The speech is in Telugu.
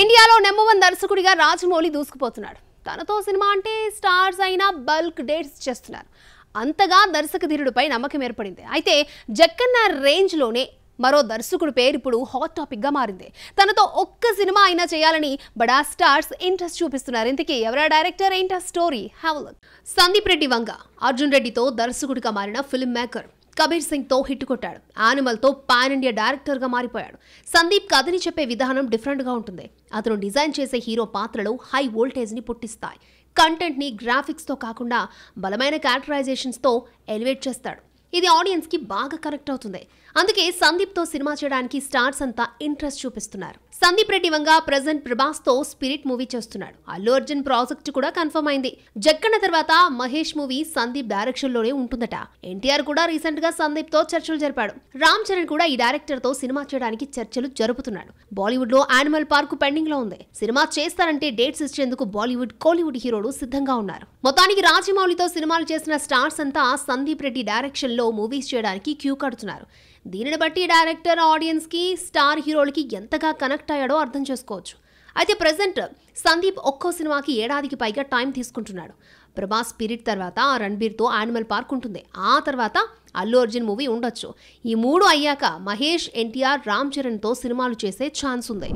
ఇండియాలో నెంబర్ వన్ దర్శకుడిగా రాజమౌళి దూసుకుపోతున్నాడు తనతో సినిమా అంటే స్టార్స్ అయినా బల్క్ డేట్స్ చేస్తున్నారు అంతగా దర్శకధీరుడిపై నమ్మకం ఏర్పడింది అయితే జక్కన్న రేంజ్లోనే మరో దర్శకుడి పేరు ఇప్పుడు హాట్ టాపిక్గా మారింది తనతో ఒక్క సినిమా అయినా చేయాలని బడా స్టార్స్ ఇంట్రెస్ట్ చూపిస్తున్నారు ఇంతకీ ఎవరా డైరెక్టర్ ఏంటా స్టోరీ హ్యావ్ సందీప్ రెడ్డి వంగ అర్జున్ రెడ్డితో దర్శకుడిగా మారిన ఫిల్మ్ మేకర్ కబీర్ సింగ్తో హిట్ కొట్టాడు ఆనిమల్తో పాన్ ఇండియా డైరెక్టర్గా మారిపోయాడు సందీప్ కథని చెప్పే విధానం డిఫరెంట్గా ఉంటుంది అతను డిజైన్ చేసే హీరో పాత్రలు హై వోల్టేజ్ని పుట్టిస్తాయి కంటెంట్ని గ్రాఫిక్స్తో కాకుండా బలమైన క్యారెక్టరైజేషన్స్తో ఎలివేట్ చేస్తాడు ఇది ఆడియన్స్ కి బాగా కనెక్ట్ అవుతుంది అందుకే సందీప్ తో సినిమా చేయడానికి స్టార్స్ అంతా ఇంట్రెస్ట్ చూపిస్తున్నారు సందీప్ రెడ్డి వంగ ప్రజెంట్ ప్రభాస్తో స్పిరిట్ మూవీ చేస్తున్నాడు అల్లు అర్జున్ ప్రాజెక్ట్ కూడా కన్ఫర్మ్ అయింది జక్కన్న తర్వాత మహేష్ మూవీ సందీప్ డైరెక్షన్ లోనే ఉంటుందట ఎన్టీఆర్ కూడా రీసెంట్ గా సందీప్ తో చర్చలు జరిపాడు రామ్ చరణ్ కూడా ఈ డైరెక్టర్ తో సినిమా చేయడానికి చర్చలు జరుపుతున్నాడు బాలీవుడ్ లో యానిమల్ పార్క్ పెండింగ్ లో ఉంది సినిమా చేస్తారంటే డేట్స్ ఇచ్చేందుకు బాలీవుడ్ కోలీవుడ్ హీరోలు సిద్ధంగా ఉన్నారు మొత్తానికి రాజమౌళితో సినిమాలు చేసిన స్టార్స్ అంతా సందీప్ రెడ్డి డైరెక్షన్ లెవెల్లో మూవీస్ చేయడానికి క్యూ కడుతున్నారు దీనిని బట్టి డైరెక్టర్ ఆడియన్స్కి స్టార్ హీరోలకి ఎంతగా కనెక్ట్ అయ్యాడో అర్థం చేసుకోవచ్చు అయితే ప్రజెంట్ సందీప్ ఒక్కో సినిమాకి ఏడాదికి పైగా టైం తీసుకుంటున్నాడు ప్రభాస్ స్పిరిట్ తర్వాత రణబీర్తో యానిమల్ పార్క్ ఉంటుంది ఆ తర్వాత అల్లు అర్జున్ మూవీ ఉండొచ్చు ఈ మూడు అయ్యాక మహేష్ ఎన్టీఆర్ రామ్ చరణ్తో సినిమాలు చేసే ఛాన్స్ ఉంది